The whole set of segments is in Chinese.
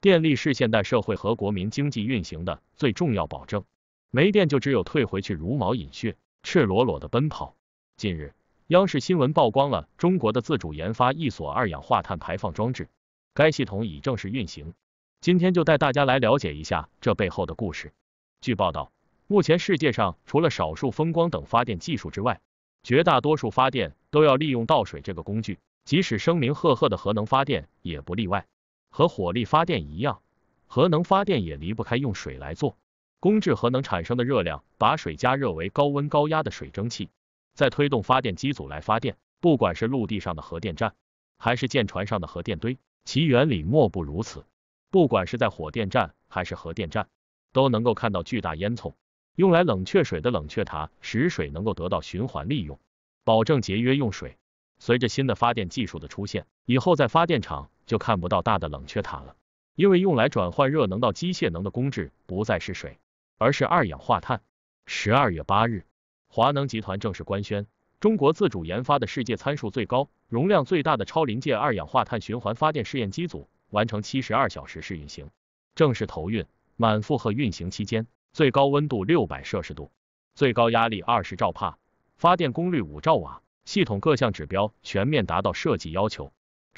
电力是现代社会和国民经济运行的最重要保证，没电就只有退回去茹毛饮血、赤裸裸的奔跑。近日，央视新闻曝光了中国的自主研发一所二氧化碳排放装置，该系统已正式运行。今天就带大家来了解一下这背后的故事。据报道，目前世界上除了少数风光等发电技术之外，绝大多数发电都要利用倒水这个工具，即使声名赫赫的核能发电也不例外。和火力发电一样，核能发电也离不开用水来做。工质核能产生的热量，把水加热为高温高压的水蒸气，再推动发电机组来发电。不管是陆地上的核电站，还是舰船上的核电堆，其原理莫不如此。不管是在火电站还是核电站，都能够看到巨大烟囱，用来冷却水的冷却塔，使水能够得到循环利用，保证节约用水。随着新的发电技术的出现，以后在发电厂。就看不到大的冷却塔了，因为用来转换热能到机械能的工质不再是水，而是二氧化碳。十二月八日，华能集团正式官宣，中国自主研发的世界参数最高、容量最大的超临界二氧化碳循环发电试验机组完成七十二小时试运行，正式投运。满负荷运行期间，最高温度六百摄氏度，最高压力二十兆帕，发电功率五兆瓦，系统各项指标全面达到设计要求。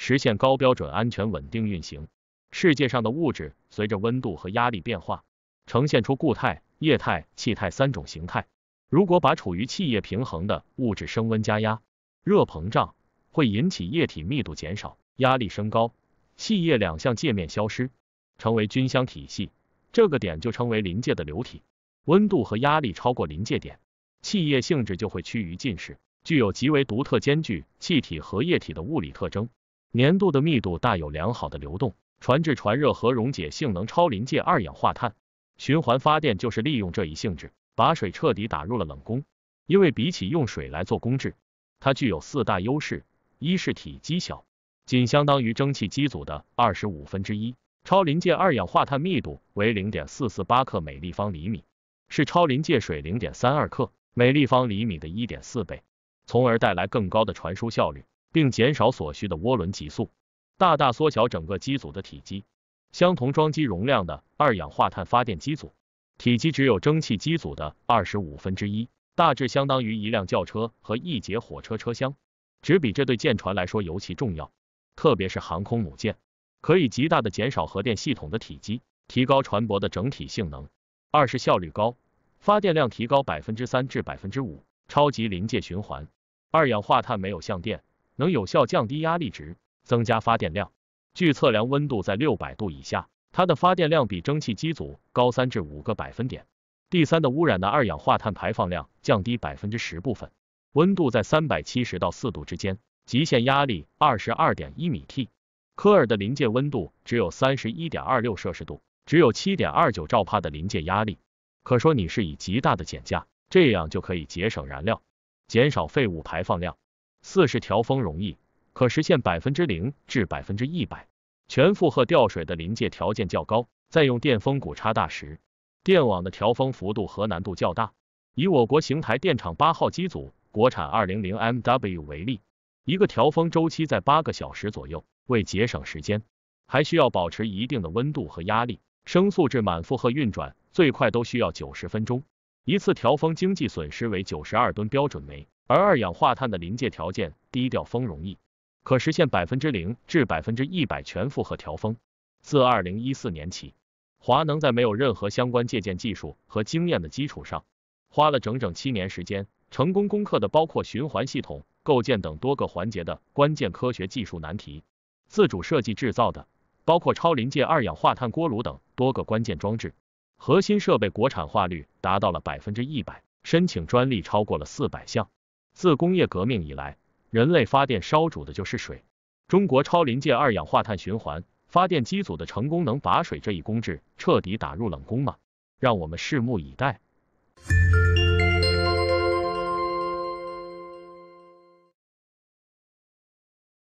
实现高标准安全稳定运行。世界上的物质随着温度和压力变化，呈现出固态、液态、气态三种形态。如果把处于气液平衡的物质升温加压，热膨胀会引起液体密度减少，压力升高，气液两相界面消失，成为均相体系。这个点就称为临界的流体。温度和压力超过临界点，气液性质就会趋于近似，具有极为独特兼具气体和液体的物理特征。粘度的密度大有良好的流动、传质、传热和溶解性能，超临界二氧化碳循环发电就是利用这一性质，把水彻底打入了冷宫。因为比起用水来做工质，它具有四大优势：一是体积小，仅相当于蒸汽机组的二十五分之一；超临界二氧化碳密度为零点四四八克每立方厘米，是超临界水零点三二克每立方厘米的一点四倍，从而带来更高的传输效率。并减少所需的涡轮极速，大大缩小整个机组的体积。相同装机容量的二氧化碳发电机组，体积只有蒸汽机组的二十五分之一，大致相当于一辆轿车和一节火车车厢，只比这对舰船来说尤其重要，特别是航空母舰，可以极大的减少核电系统的体积，提高船舶的整体性能。二是效率高，发电量提高百分之三至百分之五，超级临界循环，二氧化碳没有相电，能有效降低压力值，增加发电量。据测量，温度在六百度以下，它的发电量比蒸汽机组高三至五个百分点。第三的污染的二氧化碳排放量降低百分之十部分。温度在三百七十到四度之间，极限压力二十二点一米 t。科尔的临界温度只有三十一点二六摄氏度，只有七点二九兆帕的临界压力。可说你是以极大的减价，这样就可以节省燃料，减少废物排放量。四是调峰容易，可实现百分之零至百分之一百全负荷调水的临界条件较高。再用电风谷差大时，电网的调峰幅度和难度较大。以我国邢台电厂八号机组国产二零零 MW 为例，一个调峰周期在八个小时左右。为节省时间，还需要保持一定的温度和压力，升速至满负荷运转最快都需要九十分钟。一次调峰经济损失为九十二吨标准煤。而二氧化碳的临界条件低调风容易，可实现百分之零至百分之一百全负荷调峰。自二零一四年起，华能在没有任何相关借鉴技术和经验的基础上，花了整整七年时间，成功攻克的包括循环系统构建等多个环节的关键科学技术难题，自主设计制造的包括超临界二氧化碳锅炉等多个关键装置，核心设备国产化率达到了百分之一百，申请专利超过了四百项。自工业革命以来，人类发电烧煮的就是水。中国超临界二氧化碳循环发电机组的成功，能把水这一公制彻底打入冷宫吗？让我们拭目以待。